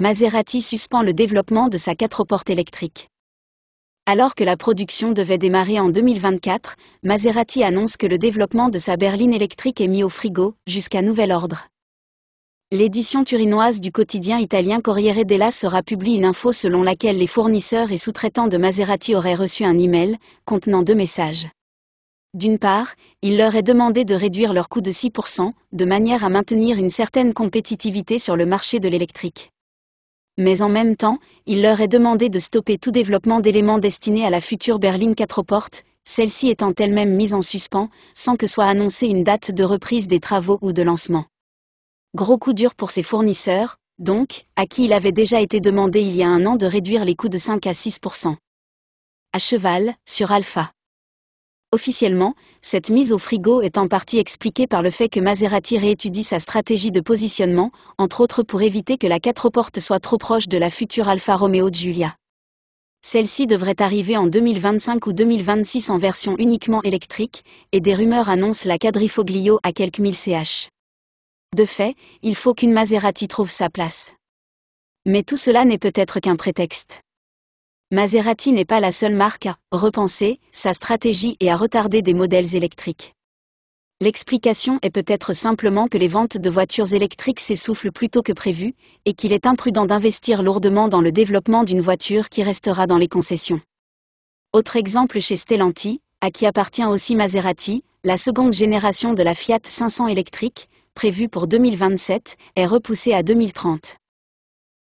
Maserati suspend le développement de sa quatre portes électrique. Alors que la production devait démarrer en 2024, Maserati annonce que le développement de sa berline électrique est mis au frigo, jusqu'à nouvel ordre. L'édition turinoise du quotidien italien Corriere della sera publie une info selon laquelle les fournisseurs et sous-traitants de Maserati auraient reçu un email contenant deux messages. D'une part, il leur est demandé de réduire leur coût de 6%, de manière à maintenir une certaine compétitivité sur le marché de l'électrique mais en même temps, il leur est demandé de stopper tout développement d'éléments destinés à la future berline 4 portes, celle-ci étant elle-même mise en suspens, sans que soit annoncée une date de reprise des travaux ou de lancement. Gros coup dur pour ses fournisseurs, donc, à qui il avait déjà été demandé il y a un an de réduire les coûts de 5 à 6 À cheval, sur Alpha. Officiellement, cette mise au frigo est en partie expliquée par le fait que Maserati réétudie sa stratégie de positionnement, entre autres pour éviter que la 4 portes soit trop proche de la future Alfa Romeo Giulia. Celle-ci devrait arriver en 2025 ou 2026 en version uniquement électrique, et des rumeurs annoncent la Quadrifoglio à quelques 1000 ch. De fait, il faut qu'une Maserati trouve sa place. Mais tout cela n'est peut-être qu'un prétexte. Maserati n'est pas la seule marque à repenser sa stratégie et à retarder des modèles électriques. L'explication est peut-être simplement que les ventes de voitures électriques s'essoufflent plus tôt que prévu, et qu'il est imprudent d'investir lourdement dans le développement d'une voiture qui restera dans les concessions. Autre exemple chez Stellanti, à qui appartient aussi Maserati, la seconde génération de la Fiat 500 électrique, prévue pour 2027, est repoussée à 2030.